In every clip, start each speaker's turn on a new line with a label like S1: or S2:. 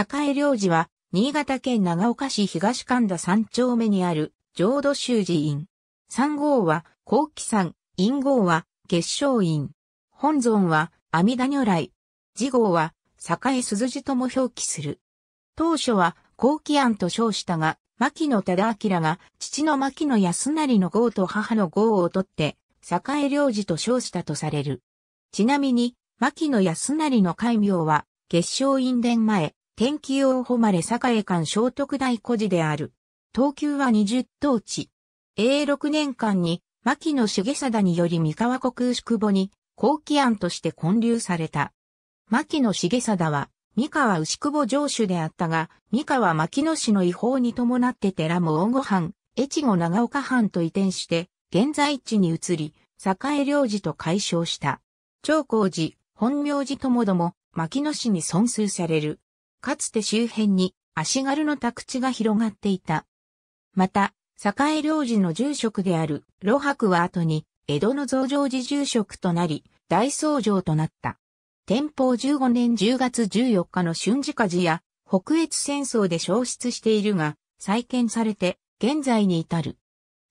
S1: 栄良寺は、新潟県長岡市東神田三丁目にある、浄土宗寺院。三号は、高貴山、陰号は、月晶院。本尊は、阿弥陀如来。次号は、栄鈴寺とも表記する。当初は、高貴庵と称したが、牧野忠明が、父の牧野安成の号と母の号を取って、栄良寺と称したとされる。ちなみに、牧野安成の戒名は、月晶院殿前、天気を誉れ栄間聖徳大孤児である。東急は20等地。永6年間に、牧野重貞により三河国宿母に、後期案として建立された。牧野重貞は、三河牛久保城主であったが、三河牧野氏の違法に伴って寺も大御藩、越後長岡藩と移転して、現在地に移り、栄領事と解消した。長光寺、本名寺ともども、牧野氏に尊崇される。かつて周辺に足軽の宅地が広がっていた。また、栄領事の住職である露白は後に江戸の増上寺住職となり、大僧正となった。天保15年10月14日の春時火事や北越戦争で消失しているが、再建されて現在に至る。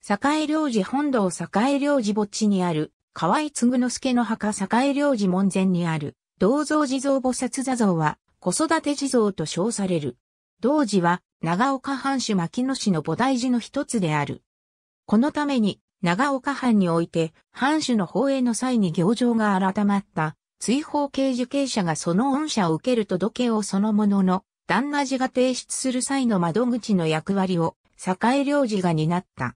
S1: 栄領事本堂栄領事墓地にある河合嗣之助の墓栄領事門前にある銅像地蔵菩薩座像は子育て地蔵と称される。同時は長岡藩主牧野氏の菩提寺の一つである。このために長岡藩において藩主の放映の際に行状が改まった追放刑受刑者がその恩赦を受ける届けをそのものの旦那寺が提出する際の窓口の役割を栄領事が担った。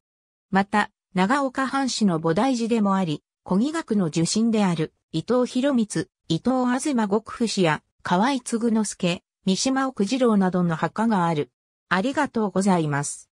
S1: また、長岡藩主の菩提寺でもあり、古義学の受信である伊藤博光、伊藤東極府氏や河合継之助、三島奥次郎などの墓がある。ありがとうございます。